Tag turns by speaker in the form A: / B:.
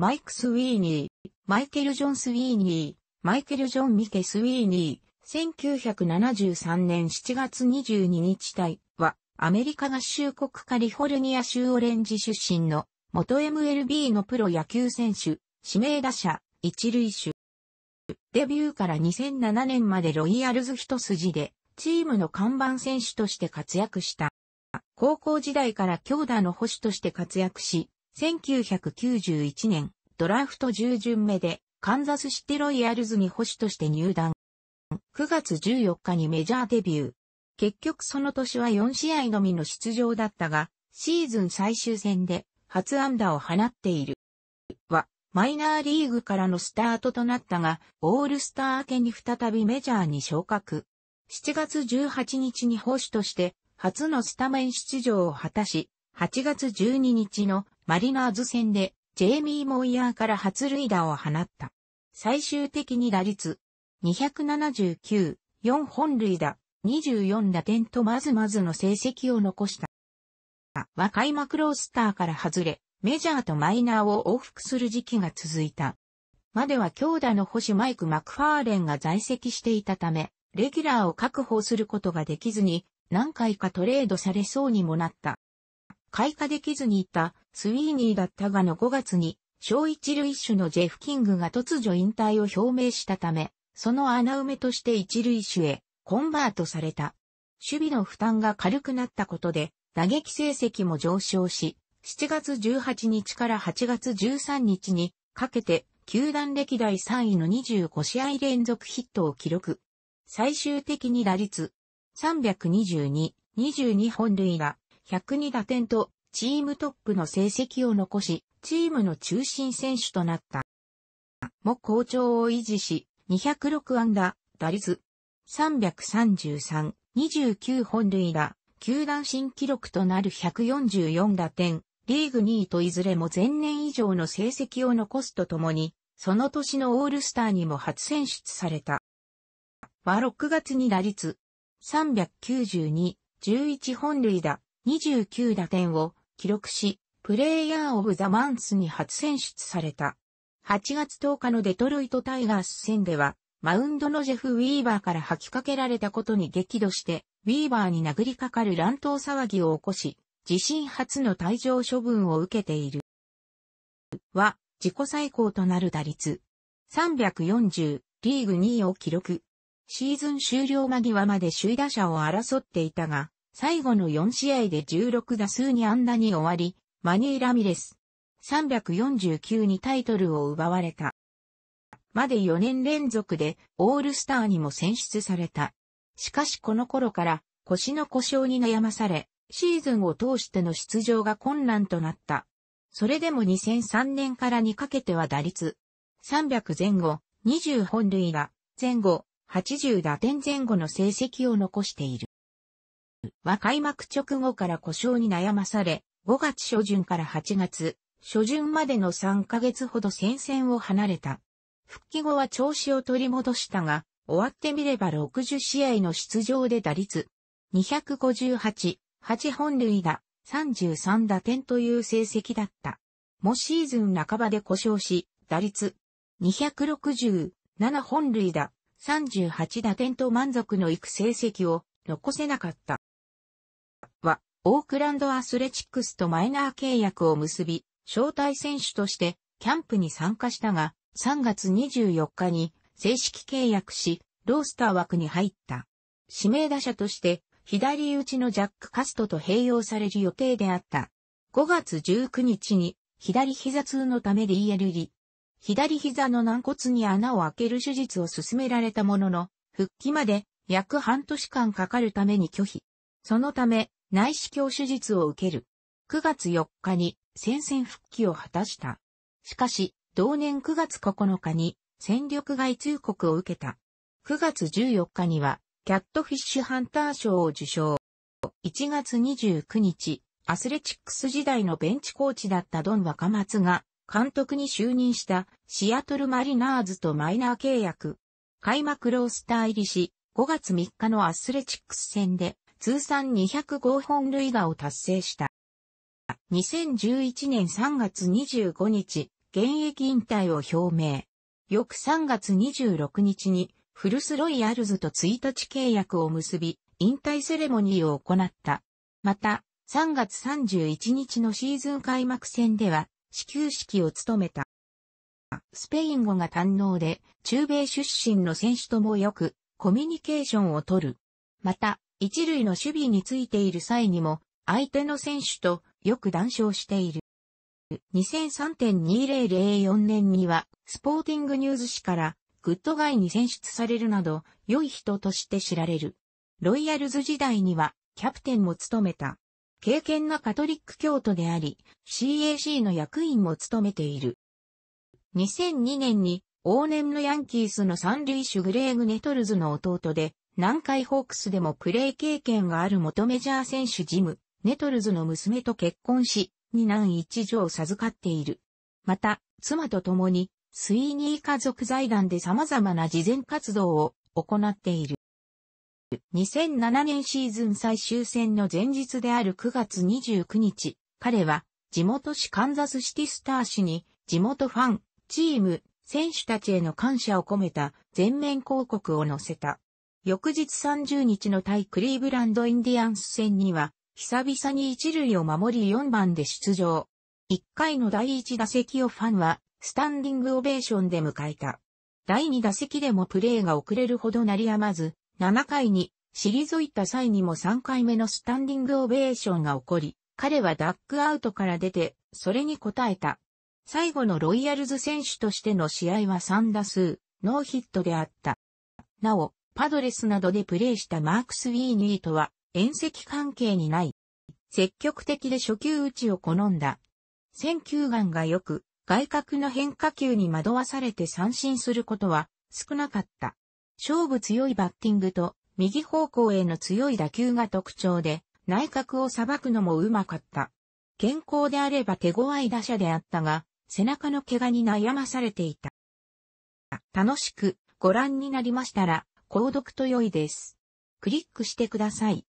A: マイク・スウィーニー、マイケル・ジョン・スウィーニー、マイケル・ジョン・ミケ・スウィーニー、1973年7月22日体は、アメリカ合衆国カリフォルニア州オレンジ出身の、元 MLB のプロ野球選手、指名打者、一塁手。デビューから2007年までロイヤルズ一筋で、チームの看板選手として活躍した。高校時代から強打の保守として活躍し、1991年、ドラフト10巡目で、カンザスシティロイヤルズに保守として入団。9月14日にメジャーデビュー。結局その年は4試合のみの出場だったが、シーズン最終戦で初安打を放っている。は、マイナーリーグからのスタートとなったが、オールスター明けに再びメジャーに昇格。7月18日に保守として、初のスタメン出場を果たし、8月12日のマリナーズ戦でジェイミー・モイヤーから初塁打を放った。最終的に打率279、4本塁打、24打点とまずまずの成績を残した。は開幕ロースターから外れ、メジャーとマイナーを往復する時期が続いた。までは強打の星マイク・マクファーレンが在籍していたため、レギュラーを確保することができずに、何回かトレードされそうにもなった。開花できずにいたスウィーニーだったがの5月に、小一塁手のジェフキングが突如引退を表明したため、その穴埋めとして一塁手へコンバートされた。守備の負担が軽くなったことで、打撃成績も上昇し、7月18日から8月13日にかけて、球団歴代3位の25試合連続ヒットを記録。最終的に打率322、22本塁打、102打点とチームトップの成績を残し、チームの中心選手となった。も好調を維持し、206安打、打率、333、29本塁打、球団新記録となる144打点、リーグ2位といずれも前年以上の成績を残すとともに、その年のオールスターにも初選出された。は6月に打率、392、11本塁打、29打点を記録し、プレイヤーオブザマンスに初選出された。8月10日のデトロイトタイガース戦では、マウンドのジェフ・ウィーバーから吐きかけられたことに激怒して、ウィーバーに殴りかかる乱闘騒ぎを起こし、自身初の退場処分を受けている。は、自己最高となる打率。340、リーグ2位を記録。シーズン終了間際まで首位打者を争っていたが、最後の4試合で16打数に安打に終わり、マニー・ラミレス。349にタイトルを奪われた。まで4年連続でオールスターにも選出された。しかしこの頃から腰の故障に悩まされ、シーズンを通しての出場が困難となった。それでも2003年からにかけては打率300前後、20本塁打前後、80打点前後の成績を残している。は開幕直後から故障に悩まされ、5月初旬から8月初旬までの3ヶ月ほど戦線を離れた。復帰後は調子を取り戻したが、終わってみれば60試合の出場で打率258、8本塁打、33打点という成績だった。もシーズン半ばで故障し、打率260、7本塁打、38打点と満足のいく成績を残せなかった。オークランドアスレチックスとマイナー契約を結び、招待選手としてキャンプに参加したが、3月24日に正式契約し、ロースター枠に入った。指名打者として左打ちのジャック・カストと併用される予定であった。5月19日に左膝痛のため DL 入り。左膝の軟骨に穴を開ける手術を勧められたものの、復帰まで約半年間かかるために拒否。そのため、内視鏡手術を受ける。9月4日に戦線復帰を果たした。しかし、同年9月9日に戦力外通告を受けた。9月14日には、キャットフィッシュハンター賞を受賞。1月29日、アスレチックス時代のベンチコーチだったドン若松が、監督に就任したシアトルマリナーズとマイナー契約。開幕ロースター入りし、5月3日のアスレチックス戦で通算205本塁打を達成した。2011年3月25日、現役引退を表明。翌3月26日に、フルスロイヤルズと1日契約を結び、引退セレモニーを行った。また、3月31日のシーズン開幕戦では、始球式を務めた。スペイン語が堪能で、中米出身の選手ともよく、コミュニケーションをとる。また、一塁の守備についている際にも、相手の選手とよく談笑している。2003.2004年には、スポーティングニュース誌から、グッドガイに選出されるなど、良い人として知られる。ロイヤルズ時代には、キャプテンも務めた。敬虔なカトリック教徒であり、CAC の役員も務めている。2002年に、往年のヤンキースの三塁手グレーグ・ネトルズの弟で、南海ホークスでもプレー経験がある元メジャー選手ジム、ネトルズの娘と結婚し、二男一女を授かっている。また、妻と共に、スイーニー家族財団で様々な慈善活動を行っている。2007年シーズン最終戦の前日である9月29日、彼は地元市カンザスシティスター氏に地元ファン、チーム、選手たちへの感謝を込めた全面広告を載せた。翌日30日の対クリーブランドインディアンス戦には、久々に一塁を守り4番で出場。1回の第1打席をファンは、スタンディングオベーションで迎えた。第2打席でもプレーが遅れるほど鳴りやまず、7回に、退いた際にも3回目のスタンディングオベーションが起こり、彼はダックアウトから出て、それに応えた。最後のロイヤルズ選手としての試合は3打数、ノーヒットであった。なお、パドレスなどでプレーしたマークス・ウィーニーとは、遠赤関係にない。積極的で初級打ちを好んだ。選球眼が良く、外角の変化球に惑わされて三振することは少なかった。勝負強いバッティングと右方向への強い打球が特徴で、内角を裁くのもうまかった。健康であれば手強い打者であったが、背中の怪我に悩まされていた。楽しくご覧になりましたら、購読と良いです。クリックしてください。